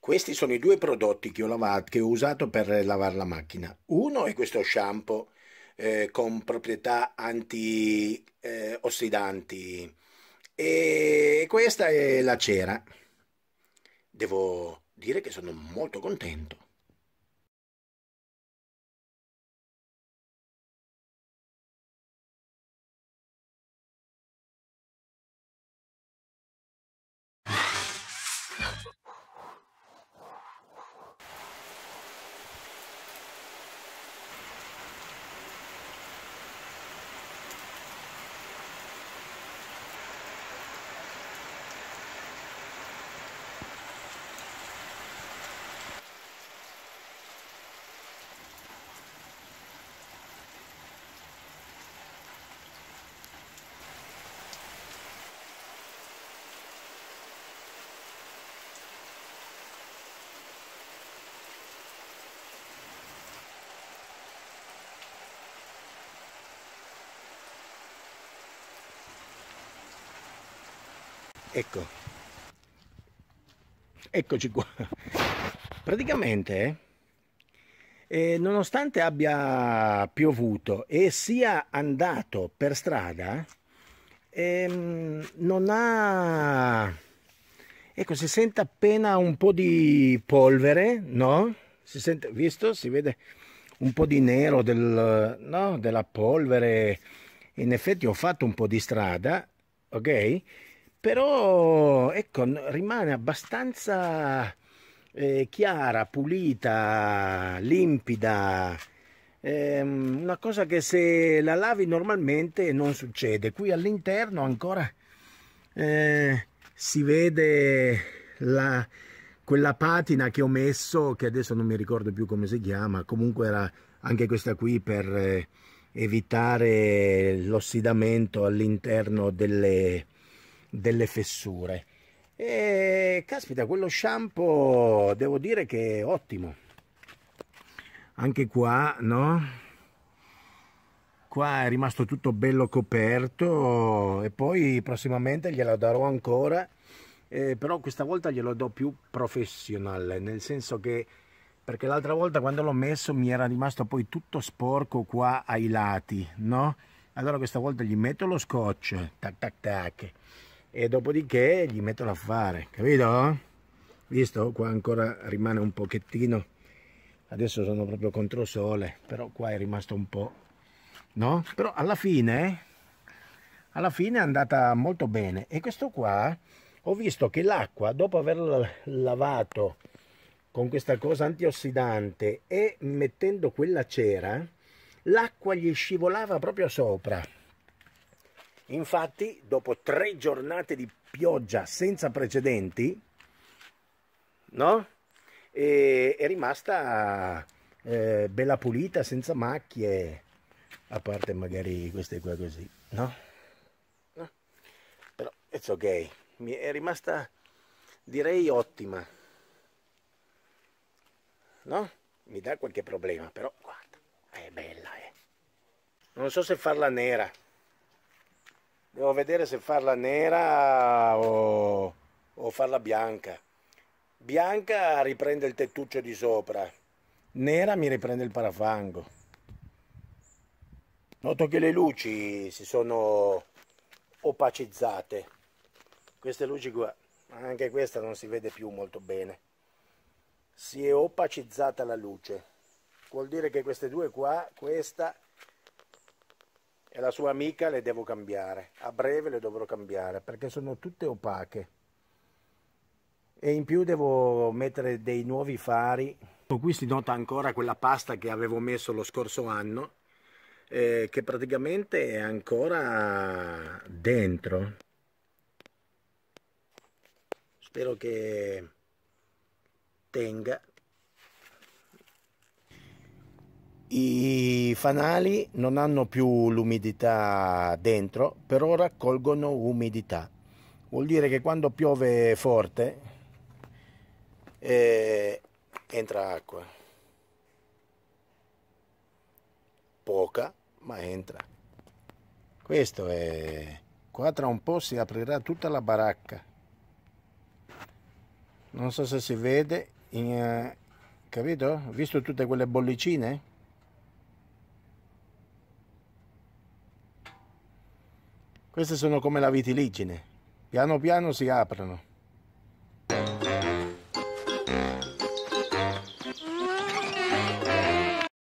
Questi sono i due prodotti che ho, lavato, che ho usato per lavare la macchina. Uno è questo shampoo eh, con proprietà antiossidanti eh, e questa è la cera. Devo dire che sono molto contento. ecco eccoci qua praticamente eh, nonostante abbia piovuto e sia andato per strada ehm, non ha ecco si sente appena un po di polvere no si sente visto si vede un po di nero del, no? della polvere in effetti ho fatto un po di strada ok però ecco, rimane abbastanza eh, chiara, pulita, limpida. Eh, una cosa che se la lavi normalmente non succede. Qui all'interno ancora eh, si vede la, quella patina che ho messo, che adesso non mi ricordo più come si chiama, comunque era anche questa qui per eh, evitare l'ossidamento all'interno delle, delle fessure. E caspita, quello shampoo devo dire che è ottimo. Anche qua, no? Qua è rimasto tutto bello coperto e poi prossimamente gliela darò ancora, eh, però questa volta glielo do più professionale, nel senso che perché l'altra volta quando l'ho messo mi era rimasto poi tutto sporco qua ai lati, no? Allora questa volta gli metto lo scotch, tac tac tac e dopodiché gli mettono a fare, capito? Visto? Qua ancora rimane un pochettino, adesso sono proprio contro sole, però qua è rimasto un po', no? Però alla fine, alla fine è andata molto bene e questo qua ho visto che l'acqua dopo aver lavato con questa cosa antiossidante e mettendo quella cera l'acqua gli scivolava proprio sopra Infatti, dopo tre giornate di pioggia senza precedenti, no? E, è rimasta eh, bella pulita, senza macchie, a parte magari queste qua così, no? no. Però it's ok, Mi è rimasta direi ottima, no? Mi dà qualche problema, però guarda, è bella, eh. Non so se farla nera. Devo vedere se farla nera o, o farla bianca. Bianca riprende il tettuccio di sopra, nera mi riprende il parafango. Noto che le luci si sono opacizzate. Queste luci qua, anche questa non si vede più molto bene. Si è opacizzata la luce. Vuol dire che queste due qua, questa e la sua amica le devo cambiare. A breve le dovrò cambiare perché sono tutte opache. E in più devo mettere dei nuovi fari. Qui si nota ancora quella pasta che avevo messo lo scorso anno, eh, che praticamente è ancora dentro. Spero che tenga. I fanali non hanno più l'umidità dentro, però raccolgono umidità. Vuol dire che quando piove forte eh, entra acqua. Poca, ma entra. Questo è... Qua tra un po' si aprirà tutta la baracca. Non so se si vede, in, eh, capito? Visto tutte quelle bollicine? Queste sono come la vitiligine, piano piano si aprono.